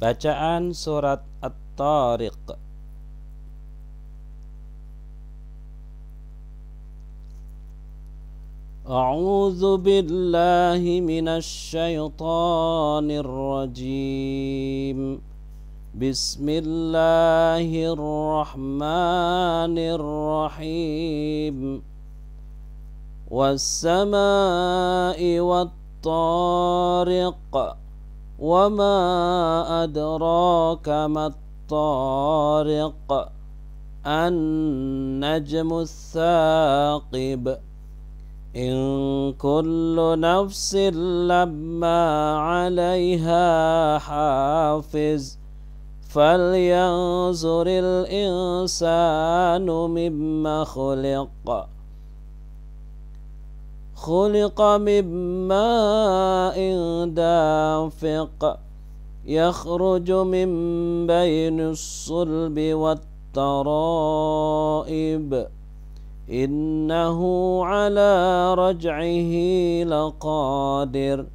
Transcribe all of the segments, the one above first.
Bacaan surat At-Tariq أعوذ بالله من الشيطان الرجيم بسم الله الرحمن الرحيم والسماء والطارق وما أدراك ما الطارق النجم الثاقب إن كل نفس لما عليها حافز فلينظر الإنسان مما خلق خلق من ماء دافق يخرج من بين الصلب والترائب إنه على رجعه لقادر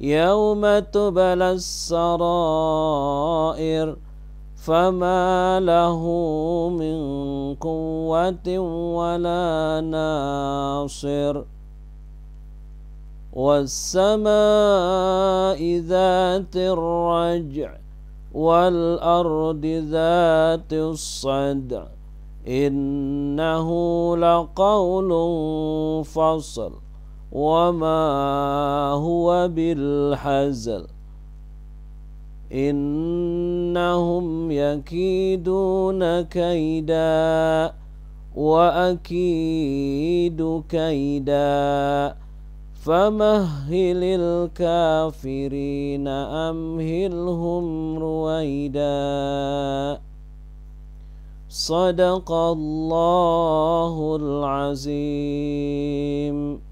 يوم تبلى السرائر فما له من قوة ولا ناصر والسماء ذات الرجع والأرض ذات الصدع إنه لقول فصل وما هو بالحزل إنهم يكيدون كيدا وأكيد كيداً فمهل الكافرين أمهلهم رويدا صدق الله العظيم